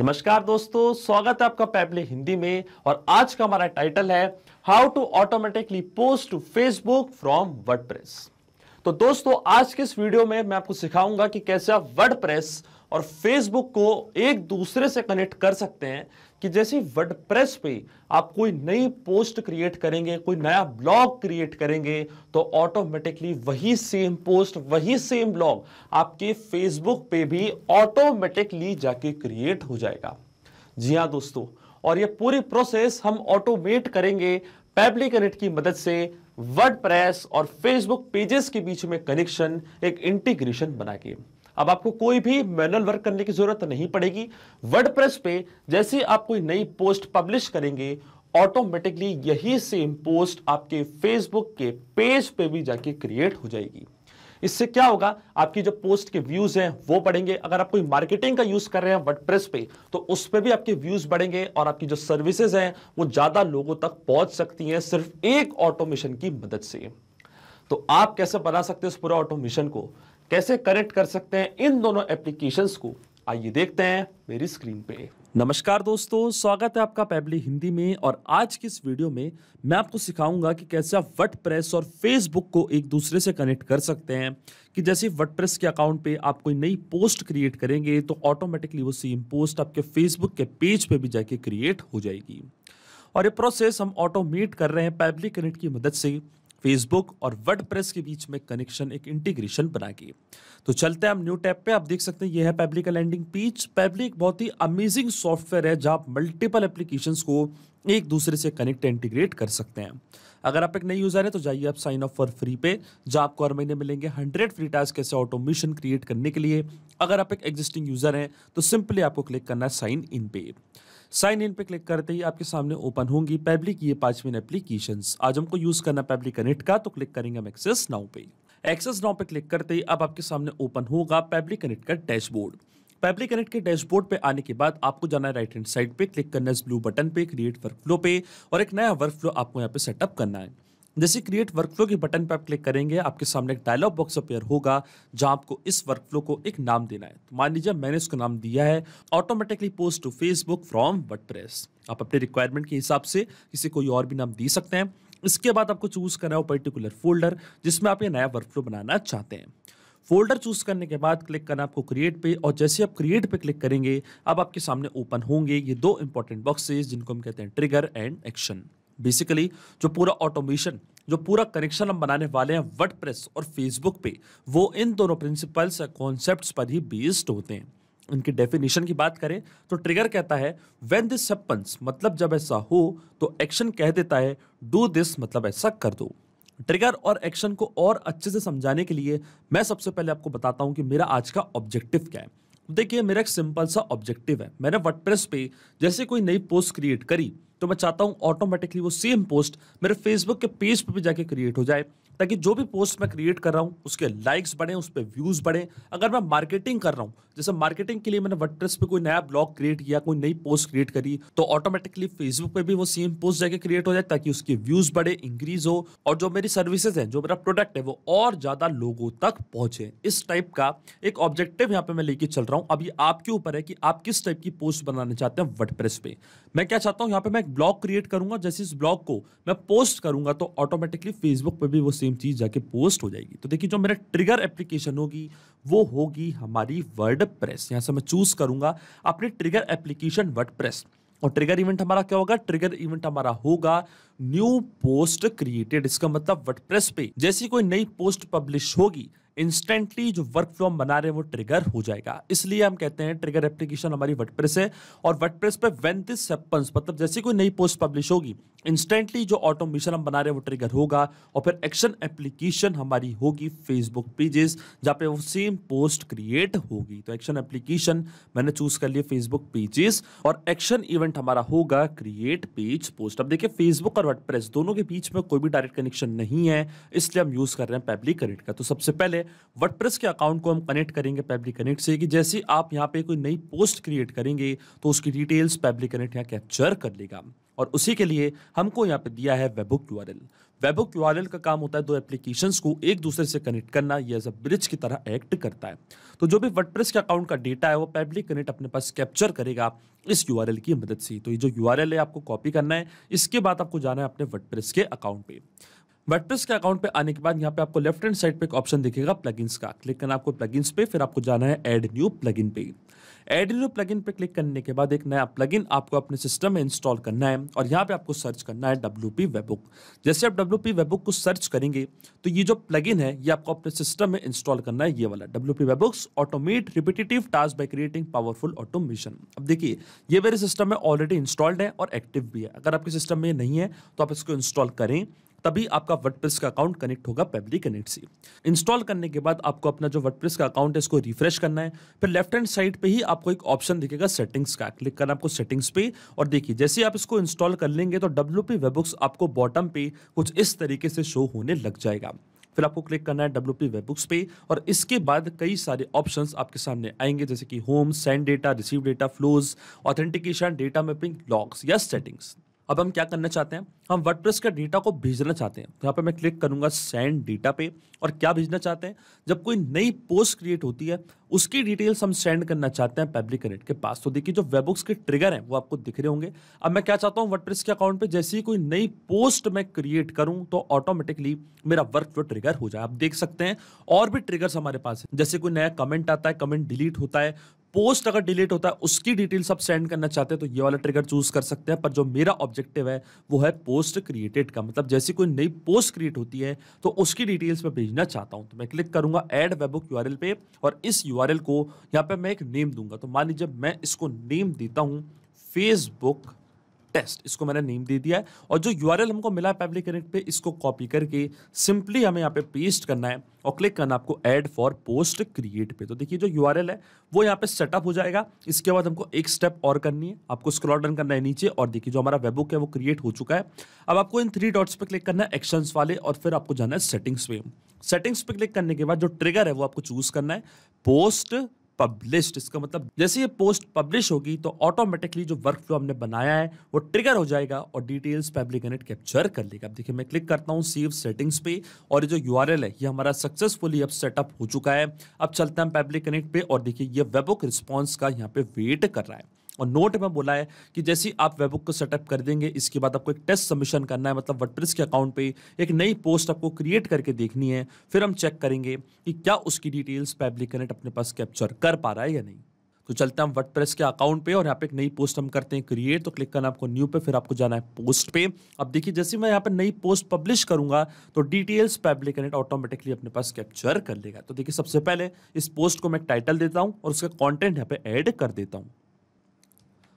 नमस्कार दोस्तों स्वागत है आपका पैबले हिंदी में और आज का हमारा टाइटल है how to automatically post to Facebook from WordPress तो दोस्तों आज के इस वीडियो में मैं आपको सिखाऊंगा कि कैसे आप वर्डप्रेस और फेसबुक को एक दूसरे से कनेक्ट कर सकते हैं कि जैसे वर्डप्रेस पे आप कोई नई पोस्ट क्रिएट करेंगे कोई नया ब्लॉग क्रिएट करेंगे तो ऑटोमेटिकली वही सेम पोस्ट वही सेम ब्लॉग आपके फेसबुक पे भी ऑटोमेटिकली जाके क्रिएट हो जाएगा जी हाँ दोस्तों और ये पूरी प्रोसेस हम ऑटोमेट करेंगे पैब्लिकनेट की मदद से वर्डप्रेस और फेसबुक पेजेस के बीच में कनेक्शन एक इंटीग्रेशन बना के अब आपको कोई भी मैनुअल वर्क करने की जरूरत नहीं पड़ेगी वर्डप्रेस पे जैसे आप कोई नई पोस्ट पब्लिश करेंगे ऑटोमेटिकली यही सेम पोस्ट आपके फेसबुक के पेज पे भी जाके क्रिएट हो जाएगी इससे क्या होगा आपकी जो पोस्ट के व्यूज हैं वो बढ़ेंगे अगर आप कोई मार्केटिंग का यूज कर रहे हैं वर्डप्रेस पे तो उस पर भी आपके व्यूज बढ़ेंगे और आपकी जो सर्विसेज हैं वो ज्यादा लोगों तक पहुंच सकती हैं सिर्फ एक ऑटोमेशन की मदद से तो आप कैसे बना सकते हैं उस पूरा ऑटोमेशन को कैसे कनेक्ट कर सकते हैं इन दोनों एप्लीकेशन को आइए देखते हैं मेरी स्क्रीन पे नमस्कार दोस्तों स्वागत है आपका पैबली हिंदी में और आज की इस वीडियो में मैं आपको सिखाऊंगा कि कैसे आप वट और फेसबुक को एक दूसरे से कनेक्ट कर सकते हैं कि जैसे वट के अकाउंट पे आप कोई नई पोस्ट क्रिएट करेंगे तो ऑटोमेटिकली वो सेम पोस्ट आपके फेसबुक के पेज पे भी जाके क्रिएट हो जाएगी और ये प्रोसेस हम ऑटोमेट कर रहे हैं पैबली कनेक्ट की मदद से फेसबुक और वर्ड के बीच में कनेक्शन एक इंटीग्रेशन बनाएगी तो चलते हैं हम न्यू टैप पे आप देख सकते हैं यह है पैबली का लैंडिंग पेज पैबली एक बहुत ही अमेजिंग सॉफ्टवेयर है जहाँ मल्टीपल एप्लीकेशंस को एक दूसरे से कनेक्ट इंटीग्रेट कर सकते हैं अगर आप एक नई यूज़र हैं तो जाइए आप साइन अप फॉर फ्री पे जहाँ आपको हर महीने मिलेंगे हंड्रेड फ्री टास्क कैसे ऑटोमेशन क्रिएट करने के लिए अगर आप एक एग्जिस्टिंग यूज़र हैं तो सिंपली आपको क्लिक करना है साइन इन पे साइन इन पे क्लिक करते ही आपके सामने ओपन होंगी पेबली ये पांच मिनट एप्लीकेशन आज हमको यूज करना पेबली कनेक्ट का तो क्लिक करेंगे हम एक्सेस नाउ पे एक्सेस नाउ पे क्लिक करते ही अब आपके सामने ओपन होगा पेबली कनेक्ट का डैशबोर्ड पेबली कनेक्ट के डैशबोर्ड पे आने के बाद आपको जाना है राइट हैंड साइड पे क्लिक करना है इस ब्लू बटन पे क्रिएट फ्लो पे और एक नया फ्लो आपको यहाँ पे सेटअप करना है जैसे क्रिएट वर्कफ्लो के बटन पर आप क्लिक करेंगे आपके सामने एक डायलॉग बॉक्स अपेयर होगा जहां आपको इस वर्कफ्लो को एक नाम देना है तो मान लीजिए मैंने इसको नाम दिया है automatically post to Facebook from वट आप अपने रिक्वायरमेंट के हिसाब से किसी कोई और भी नाम दे सकते हैं इसके बाद आपको चूज़ करना है वो पर्टिकुलर फोल्डर जिसमें आप ये नया वर्कफ्लो बनाना चाहते हैं फोल्डर चूज करने के बाद क्लिक करना आपको क्रिएट पे और जैसे आप क्रिएट पे क्लिक करेंगे अब आपके सामने ओपन होंगे ये दो इंपॉर्टेंट बॉक्सेस जिनको हम कहते हैं ट्रिगर एंड एक्शन बेसिकली जो पूरा ऑटोमेशन जो पूरा कनेक्शन हम बनाने वाले हैं वर्ड और फेसबुक पे वो इन दोनों प्रिंसिपल्स कॉन्सेप्ट पर ही बेस्ड होते हैं इनकी डेफिनेशन की बात करें तो ट्रिगर कहता है वेन दिस हैपन्स मतलब जब ऐसा हो तो एक्शन कह देता है डू दिस मतलब ऐसा कर दो ट्रिगर और एक्शन को और अच्छे से समझाने के लिए मैं सबसे पहले आपको बताता हूं कि मेरा आज का ऑब्जेक्टिव क्या है देखिए मेरा एक सिंपल सा ऑब्जेक्टिव है मैंने वर्डप्रेस पे जैसे कोई नई पोस्ट क्रिएट करी तो मैं चाहता हूँ ऑटोमेटिकली वो सेम पोस्ट मेरे फेसबुक के पेज पे भी जाके क्रिएट हो जाए ताकि जो भी पोस्ट मैं क्रिएट कर रहा हूँ उसके लाइक्स बढ़ें उस पर व्यूज़ बढ़ें अगर मैं मार्केटिंग कर रहा हूँ जैसे मार्केटिंग के लिए मैंने वर्डप्रेस पे कोई नया ब्लॉग क्रिएट किया कोई नई पोस्ट क्रिएट करी तो ऑटोमेटिकली फेसबुक पे भी वो सेम पोस्ट जाके क्रिएट हो जाए ताकि उसके व्यूज़ बढ़े इंक्रीज हो और जो मेरी सर्विसेज हैं जो मेरा प्रोडक्ट है वो और ज़्यादा लोगों तक पहुंचे इस टाइप का एक ऑब्जेक्टिव यहाँ पे मैं लेके चल रहा हूँ अभी आपके ऊपर है कि आप किस टाइप की पोस्ट बनाना चाहते हैं वर्डप्रेस पे मैं क्या चाहता हूँ यहाँ पे मैं एक ब्लॉग क्रिएट करूंगा जैसे इस ब्लॉग को मैं पोस्ट करूंगा तो ऑटोमेटिकली फेसबुक पे भी वो सेम चीज़ जाके पोस्ट हो जाएगी तो देखिए जो मेरा ट्रिगर एप्लीकेशन होगी वो होगी हमारी वर्ड प्रेस यहाँ से मैं चूज़ करूँगा अपनी ट्रिगर एप्लीकेशन वर्ड प्रेस और ट्रिगर इवेंट हमारा क्या होगा ट्रिगर इवेंट हमारा होगा न्यू पोस्ट क्रिएटेड इसका मतलब वर्ड पे जैसी कोई नई पोस्ट पब्लिश होगी इंस्टेंटली जो वर्क फ्लो हम बना रहे हैं वो ट्रिगर हो जाएगा इसलिए हम कहते हैं ट्रिगर एप्लीकेशन हमारी वर्डप्रेस है और प्रेस पे वेन दिस सेपन्स मतलब जैसे कोई नई पोस्ट पब्लिश होगी इंस्टेंटली जो ऑटोमेशन हम बना रहे हैं वो ट्रिगर होगा और फिर एक्शन एप्लीकेशन हमारी होगी फेसबुक पेजेस जहाँ पे वो सेम पोस्ट क्रिएट होगी तो एक्शन एप्लीकेशन मैंने चूज कर लिया फेसबुक पेजेस और एक्शन इवेंट हमारा होगा क्रिएट पेज पोस्ट अब देखिए फेसबुक और वर्डप्रेस दोनों के बीच में कोई भी डायरेक्ट कनेक्शन नहीं है इसलिए हम यूज कर रहे हैं पेबली करेट का तो सबसे पहले वर्डप्रेस के अकाउंट को हम कनेक्ट करेंगे पैब्लिक कनेक्ट से कि जैसे आप यहाँ पे कोई नई पोस्ट क्रिएट करेंगे तो उसकी डिटेल्स पैब्लिक कनेक्ट यहाँ कैप्चर कर लेगा और उसी के लिए हमको यहाँ पे दिया है webhook U R L webhook U R L का काम होता है दो एप्लीकेशन को एक दूसरे से कनेक्ट करना ये एज अ ब्रिज की तरह एक्ट करता है तो जो भी वर्डप्रेस के अकाउंट का डेटा है वो पब्लिक कनेक्ट अपने पास कैप्चर करेगा इस यू आर एल की मदद से तो ये जो यू आर एल है आपको कॉपी करना है इसके बाद आपको जाना है अपने वर्डप्रेस के अकाउंट पे वेट्रेस के अकाउंट पे आने के बाद यहाँ पे आपको लेफ्ट हैंड साइड पे एक ऑप्शन दिखेगा प्लगइन्स का क्लिक करना आपको प्लगइन्स पे फिर आपको जाना है एड न्यू प्लगइन पे एड न्यू प्लगइन पे क्लिक करने के बाद एक नया प्लगइन आपको अपने सिस्टम में इंस्टॉल करना है और यहाँ पे आपको सर्च करना है डब्ल्यू पी वेबुक जैसे आप डब्ल्यू पी वेबुक को सर्च करेंगे तो ये जो प्लगइन है ये आपको अपने सिस्टम में इंस्टॉल करना है ये वाला W P webhooks automate repetitive task by creating powerful automation अब देखिए ये मेरे सिस्टम में ऑलरेडी इंस्टॉल्ड है और एक्टिव भी है अगर आपके सिस्टम में नहीं है तो आप इसको इंस्टॉल करें तभी आपका वर्ड का अकाउंट कनेक्ट होगा पेबली कनेक्ट से इंस्टॉल करने के बाद आपको अपना जो वर्ड का अकाउंट है इसको रिफ्रेश करना है फिर लेफ्ट हैंड साइड पे ही आपको एक ऑप्शन दिखेगा सेटिंग्स का क्लिक करना आपको सेटिंग्स पे और देखिए जैसे आप इसको इंस्टॉल कर लेंगे तो डब्ल्यू पी वेबुक्स आपको बॉटम पे कुछ इस तरीके से शो होने लग जाएगा फिर आपको क्लिक करना है डब्ल्यू पी वेबुक्स पे और इसके बाद कई सारे ऑप्शंस आपके सामने आएंगे जैसे कि home send data receive data flows authentication data mapping logs या सेटिंग्स अब हम क्या करना चाहते हैं हम वर्डप्रेस का डेटा को भेजना चाहते हैं तो यहाँ पे मैं क्लिक करूंगा सेंड डेटा पे और क्या भेजना चाहते हैं जब कोई नई पोस्ट क्रिएट होती है उसकी डिटेल्स हम सेंड करना चाहते हैं पब्लिक कनेक्ट के पास तो देखिए जो वेबुक्स के ट्रिगर हैं वो आपको दिख रहे होंगे अब मैं क्या चाहता हूँ वर्ड के अकाउंट पर जैसे ही कोई नई पोस्ट मैं क्रिएट करूँ तो ऑटोमेटिकली मेरा वर्क जो ट्रिगर हो जाए आप देख सकते हैं और भी ट्रिगर्स हमारे पास है जैसे कोई नया कमेंट आता है कमेंट डिलीट होता है पोस्ट अगर डिलीट होता है उसकी डिटेल्स आप सेंड करना चाहते हैं तो ये वाला ट्रिगर चूज कर सकते हैं पर जो मेरा ऑब्जेक्टिव है वो है पोस्ट क्रिएटेड का मतलब जैसे कोई नई पोस्ट क्रिएट होती है तो उसकी डिटेल्स मैं भेजना चाहता हूँ तो मैं क्लिक करूंगा एड वेबुक यू पे और इस यू को यहाँ पर मैं एक नेम दूंगा तो मान लीजिए मैं इसको नेम देता हूँ फेसबुक टेस्ट इसको मैंने नेम दे दिया है और जो यू हमको मिला है पब्लिक कनेक्ट पे इसको कॉपी करके सिंपली हमें यहाँ पे पेस्ट करना है और क्लिक करना आपको ऐड फॉर पोस्ट क्रिएट पे तो देखिए जो यू है वो यहाँ पे सेटअप हो जाएगा इसके बाद हमको एक स्टेप और करनी है आपको स्क्रॉल डन करना है नीचे और देखिए जो हमारा वेबुक है वो क्रिएट हो चुका है अब आपको इन थ्री डॉट्स पर क्लिक करना है एक्शंस वाले और फिर आपको जाना है सेटिंग्स पे सेटिंग्स पे क्लिक करने के बाद जो ट्रिगर है वो आपको चूज करना है पोस्ट पब्लिश्ड इसका मतलब जैसे ये पोस्ट पब्लिश होगी तो ऑटोमेटिकली जो वर्क फ्लो हमने बनाया है वो ट्रिगर हो जाएगा और डिटेल्स पेब्लिकनेट कैप्चर कर लेगा अब देखिए मैं क्लिक करता हूँ सेव सेटिंग्स पे और ये जो यू है ये हमारा सक्सेसफुली अब सेटअप हो चुका है अब चलते हैं पब्लिक कनेक्ट पे और देखिए ये वेबुक रिस्पॉन्स का यहाँ पे वेट कर रहा है और नोट में बोला है कि जैसे आप वेबुक को सेटअप कर देंगे इसके बाद आपको एक टेस्ट सबमिशन करना है मतलब वर्डप्रेस के अकाउंट पे एक नई पोस्ट आपको क्रिएट करके देखनी है फिर हम चेक करेंगे कि क्या उसकी डिटेल्स कनेक्ट अपने पास कैप्चर कर पा रहा है या नहीं तो चलते हैं हम वर्ड के अकाउंट पे और यहाँ पे एक नई पोस्ट हम करते हैं क्रिएट तो क्लिक करना आपको न्यू पे फिर आपको जाना है पोस्ट पे अब देखिए जैसे मैं यहाँ पे नई पोस्ट पब्लिश करूंगा तो डिटेल्स कनेक्ट ऑटोमेटिकली अपने पास कैप्चर कर लेगा तो देखिए सबसे पहले इस पोस्ट को मैं टाइटल देता हूँ और उसका कॉन्टेंट यहाँ पे ऐड कर देता हूँ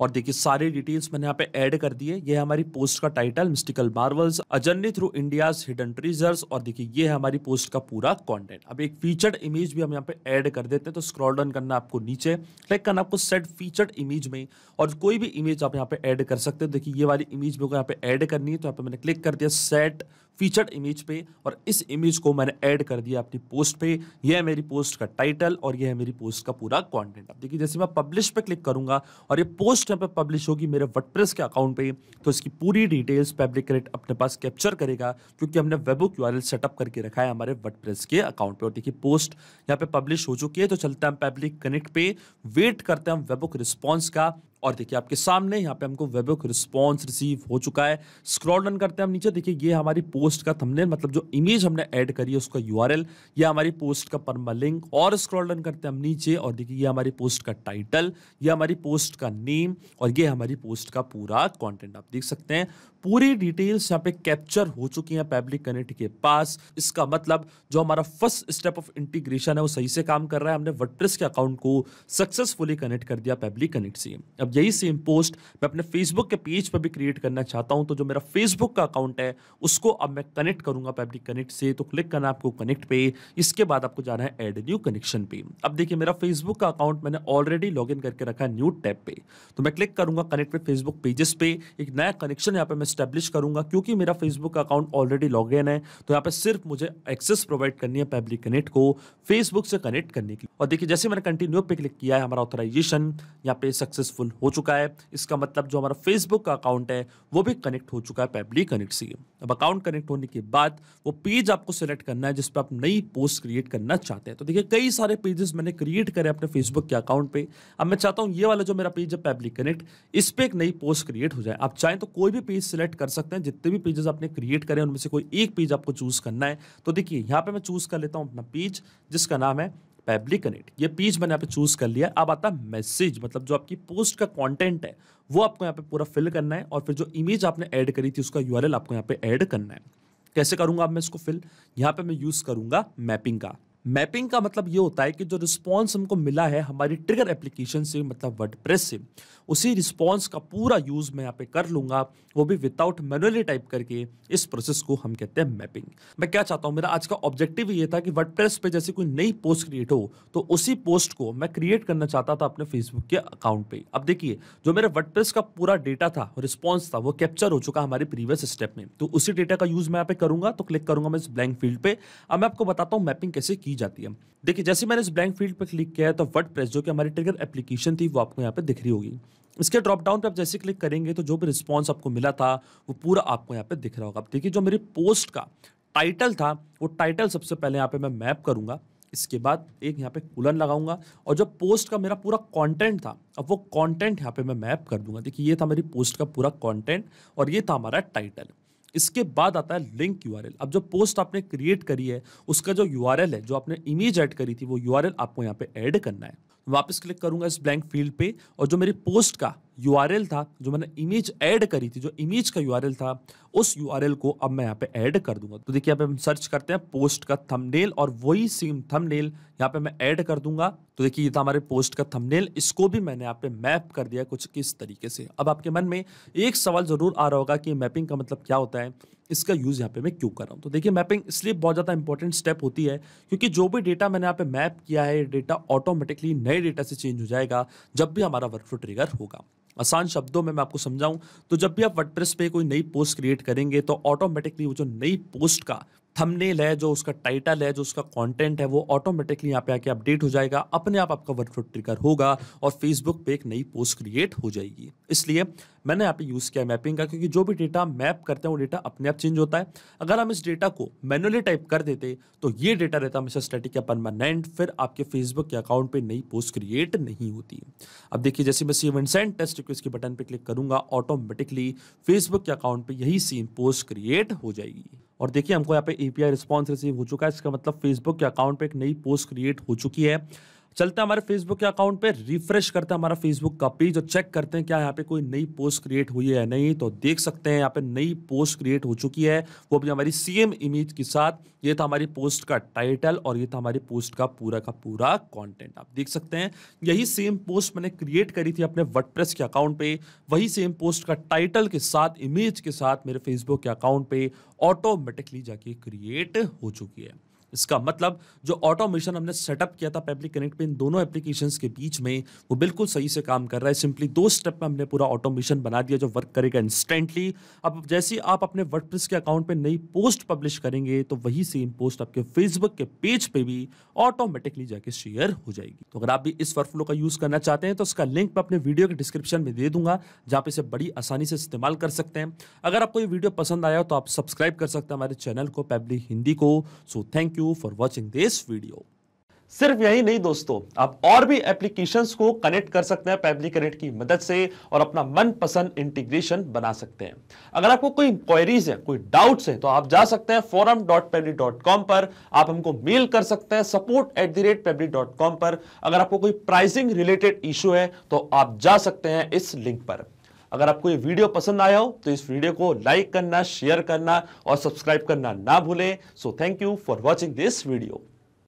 और देखिए सारे डिटेल्स मैंने यहाँ पे ऐड कर दिए ये हमारी पोस्ट का title mystical marvels a journey through India hidden treasures और देखिए ये हमारी पोस्ट का पूरा कॉन्टेंट अब एक फीचर्ड इमेज भी हम यहाँ पे ऐड कर देते हैं तो स्क्रॉल डाउन करना आपको नीचे क्लिक करना आपको सेट फीचर्ड इमेज में और कोई भी इमेज आप यहाँ पे ऐड कर सकते हो देखिए ये वाली इमेज मेरे को यहाँ पे ऐड करनी है तो यहाँ पे मैंने क्लिक कर दिया सेट फीचर्ड इमेज पे और इस इमेज को मैंने ऐड कर दिया अपनी पोस्ट पे यह है मेरी पोस्ट का टाइटल और यह है मेरी पोस्ट का पूरा कंटेंट आप देखिए जैसे मैं पब्लिश पे क्लिक करूंगा और ये पोस्ट यहाँ पे पब्लिश होगी मेरे वर्डप्रेस के अकाउंट पे तो इसकी पूरी डिटेल्स फेब्रिकरेट अपने पास कैप्चर करेगा क्योंकि हमने वेबो क्यू सेटअप करके रखा है हमारे वट के अकाउंट पर और देखिए पोस्ट यहाँ पे पब्लिश हो चुकी है तो चलते हैं पब्लिक कनेक्ट पे वेट करते हैं हम वेबुक रिस्पॉन्स का और देखिए आपके सामने यहाँ पे हमको वेबुक रिस्पॉन्स रिसीव हो चुका है स्क्रॉल डन करते हैं हम नीचे देखिए ये हमारी पोस्ट का थंबनेल मतलब जो इमेज हमने ऐड करी है उसका यू ये हमारी पोस्ट का परमा लिंक और स्क्रॉल डन करते हैं हम नीचे और देखिए ये हमारी पोस्ट का टाइटल ये हमारी पोस्ट का नेम और ये हमारी पोस्ट का पूरा कॉन्टेंट आप देख सकते हैं पूरी डिटेल्स यहाँ पे कैप्चर हो चुकी हैं पब्लिक कनेक्ट के पास इसका मतलब जो हमारा फर्स्ट स्टेप ऑफ इंटीग्रेशन है वो सही से काम कर रहा है हमने वट्रेस के अकाउंट को सक्सेसफुली कनेक्ट कर दिया पब्लिक कनेक्ट से अब अब यही सेम पोस्ट मैं अपने फेसबुक के पेज पर भी क्रिएट करना चाहता हूं तो जो मेरा फेसबुक का अकाउंट है उसको अब मैं कनेक्ट करूंगा पब्लिक कनेक्ट से तो क्लिक करना आपको कनेक्ट पे इसके बाद आपको जाना है एड न्यू कनेक्शन पे अब देखिए मेरा फेसबुक का अकाउंट मैंने ऑलरेडी लॉग करके रखा है न्यू टैप पे तो मैं क्लिक करूंगा कनेक्ट पे फेसबुक पेजेस पे एक नया कनेक्शन यहाँ पे मैं स्टेब्लिश करूंगा क्योंकि मेरा फेसबुक का अकाउंट ऑलरेडी लॉग है तो यहाँ पे सिर्फ मुझे एक्सेस प्रोवाइड करनी है पब्लिक कनेक्ट को फेसबुक से कनेक्ट करने के लिए और देखिए जैसे मैंने कंटिन्यू पे क्लिक किया है हमारा ऑथराइजेशन यहाँ पे सक्सेसफुल हो चुका है इसका मतलब जो हमारा फेसबुक का अकाउंट है वो भी कनेक्ट हो चुका है पैबली कनेक्ट से अब अकाउंट कनेक्ट होने के बाद वो पेज आपको सेलेक्ट करना है जिस पर आप नई पोस्ट क्रिएट करना चाहते हैं तो देखिए कई सारे पेजेस मैंने क्रिएट करे अपने फेसबुक के अकाउंट पे अब मैं चाहता हूँ ये वाला जो मेरा पेज है पैबली कनेक्ट इस पर एक नई पोस्ट क्रिएट हो जाए आप चाहें तो कोई भी पेज सेलेक्ट कर सकते हैं जितने भी पेजेस आपने क्रिएट करें उनमें से कोई एक पेज आपको चूज़ करना है तो देखिए यहाँ पर मैं चूज़ कर लेता हूँ अपना पेज जिसका नाम है पब्लिक कनेक्ट ये पेज मैंने यहाँ पे चूज कर लिया अब आता है मैसेज मतलब जो आपकी पोस्ट का कंटेंट है वो आपको यहाँ पे पूरा फिल करना है और फिर जो इमेज आपने ऐड करी थी उसका यूआरएल आपको यहाँ पे ऐड करना है कैसे करूंगा अब मैं इसको फिल यहाँ पे मैं यूज़ करूंगा मैपिंग का मैपिंग का मतलब ये होता है कि जो रिस्पॉन्स हमको मिला है हमारी ट्रिगर एप्लीकेशन से मतलब वर्डप्रेस से उसी रिस्पॉन्स का पूरा यूज़ मैं यहाँ पे कर लूंगा वो भी विदाउट मैनुअली टाइप करके इस प्रोसेस को हम कहते हैं मैपिंग मैं क्या चाहता हूँ मेरा आज का ऑब्जेक्टिव ये था कि वर्ड पे जैसे कोई नई पोस्ट क्रिएट हो तो उसी पोस्ट को मैं क्रिएट करना चाहता था अपने फेसबुक के अकाउंट पर अब देखिए जो मेरा वर्ड का पूरा डेटा था रिस्पॉन्स था वो कैप्चर हो चुका हमारे प्रीवियस स्टेप में तो उसी डेटा का यूज़ मैं यहाँ पे करूँगा तो क्लिक करूँगा मैं इस ब्लैंक फील्ड पर अब मैं आपको बताता हूँ मैपिंग कैसे की जाती है देखिए जैसे मैंने इस ब्लैंक फील्ड पर क्लिक किया है तो वर्ड प्रेस जो कि हमारी ट्रिगर एप्लीकेशन थी वो आपको यहाँ पे दिख रही होगी इसके ड्रॉप डाउन आप जैसे क्लिक करेंगे तो जो भी रिस्पॉन्स आपको मिला था वो पूरा आपको यहाँ पे दिख रहा होगा देखिए जो मेरी पोस्ट का टाइटल था वो टाइटल सबसे पहले यहाँ पे मैं मैप करूँगा इसके बाद एक यहाँ पे कूलर लगाऊंगा और जो पोस्ट का मेरा पूरा कंटेंट था अब वो कंटेंट यहाँ पे मैं मैप कर दूंगा देखिए ये था मेरी पोस्ट का पूरा कंटेंट और ये था हमारा टाइटल इसके बाद आता है लिंक यू अब जो पोस्ट आपने क्रिएट करी है उसका जो यू है जो आपने इमेज ऐड करी थी वो यू आपको यहाँ पे ऐड करना है वापस क्लिक करूंगा इस ब्लैंक फील्ड पे और जो मेरी पोस्ट का यू था जो मैंने इमेज ऐड करी थी जो इमेज का यू था उस यू को अब मैं यहाँ पे ऐड कर दूंगा तो देखिए यहाँ पे हम सर्च करते हैं पोस्ट का थंबनेल और वही सेम थंबनेल यहाँ पे मैं ऐड कर दूंगा तो देखिए ये था हमारे पोस्ट का थंबनेल इसको भी मैंने यहाँ पे मैप कर दिया कुछ किस तरीके से अब आपके मन में एक सवाल जरूर आ रहा होगा कि मैपिंग का मतलब क्या होता है इसका यूज़ यहाँ पे मैं क्यों कर रहा हूँ तो देखिए मैपिंग इसलिए बहुत ज़्यादा इंपॉर्टेंट स्टेप होती है क्योंकि जो भी डेटा मैंने यहाँ पे मैप किया है डेटा ऑटोमेटिकली नए डेटा से चेंज हो जाएगा जब भी हमारा वर्कफ्लो ट्रिगर होगा आसान शब्दों में मैं आपको समझाऊं तो जब भी आप वर्डप्रेस पे कोई नई पोस्ट क्रिएट करेंगे तो ऑटोमेटिकली वो जो नई पोस्ट का थंबनेल है जो उसका टाइटल है जो उसका कंटेंट है वो ऑटोमेटिकली यहाँ पे आके अपडेट हो जाएगा अपने आप आपका वर्कफ्लो ट्रिगर होगा और फेसबुक पे एक नई पोस्ट क्रिएट हो जाएगी इसलिए मैंने यहाँ पे यूज़ किया मैपिंग का क्योंकि जो भी डेटा मैप करते हैं वो डेटा अपने आप चेंज होता है अगर हम इस डेटा को मैनुअली टाइप कर देते तो ये डेटा रहता हमेशा स्टेटिक या परमानेंट फिर आपके फेसबुक के अकाउंट पर नई पोस्ट क्रिएट नहीं होती अब देखिए जैसे मैं see and send test request के बटन पर क्लिक करूँगा ऑटोमेटिकली फेसबुक के अकाउंट पर यही सेम पोस्ट क्रिएट हो जाएगी और देखिए हमको यहाँ पे ए पी रिस्पॉन्स रिसीव हो चुका है इसका मतलब फेसबुक के अकाउंट पर एक नई पोस्ट क्रिएट हो चुकी है चलते हैं हमारे फेसबुक के अकाउंट पे रिफ्रेश करते हैं हमारा फेसबुक का पेज और चेक करते हैं क्या यहाँ पे कोई नई पोस्ट क्रिएट हुई है नहीं तो देख सकते हैं यहाँ पे नई पोस्ट क्रिएट हो चुकी है वो भी हमारी सेम इमेज के साथ ये था हमारी पोस्ट का टाइटल और ये था हमारी पोस्ट का पूरा का पूरा कंटेंट आप देख सकते हैं यही सेम पोस्ट मैंने क्रिएट करी थी अपने वर्डप्रेस के अकाउंट पे वही सेम पोस्ट का टाइटल के साथ इमेज के साथ मेरे फेसबुक के अकाउंट पे ऑटोमेटिकली जाके क्रिएट हो चुकी है इसका मतलब जो ऑटोमेशन हमने सेटअप किया था पेब्लिक कनेक्ट पे इन दोनों एप्लीकेशंस के बीच में वो बिल्कुल सही से काम कर रहा है सिंपली दो स्टेप में हमने पूरा ऑटोमेशन बना दिया जो वर्क करेगा इंस्टेंटली अब जैसे आप अपने वर्डप्रेस के अकाउंट पर नई पोस्ट पब्लिश करेंगे तो वही सेम पोस्ट आपके फेसबुक के पेज पर पे भी ऑटोमेटिकली जाके शेयर हो जाएगी तो अगर आप भी इस वर्क फ्लो का यूज़ करना चाहते हैं तो उसका लिंक मैं अपने वीडियो के डिस्क्रिप्शन में दे दूंगा जहाँ पे इसे बड़ी आसानी से इस्तेमाल कर सकते हैं अगर आपको ये वीडियो पसंद आया तो आप सब्सक्राइब कर सकते हैं हमारे चैनल को पैबली हिंदी को so thank you for watching this video सिर्फ यही नहीं दोस्तों आप और भी एप्लीकेशंस को कनेक्ट कर सकते हैं पैबली कनेक्ट की मदद से और अपना मनपसंद इंटीग्रेशन बना सकते हैं अगर आपको कोई इंक्वायरीज है कोई डाउट्स है तो आप जा सकते हैं forum dot Pabbly dot com पर आप हमको मेल कर सकते हैं support at the rate Pabbly dot com पर अगर आपको कोई प्राइसिंग रिलेटेड इशू है तो आप जा सकते हैं इस लिंक पर अगर आपको ये वीडियो पसंद आया हो तो इस वीडियो को लाइक करना शेयर करना और सब्सक्राइब करना ना भूलें so thank you for watching this video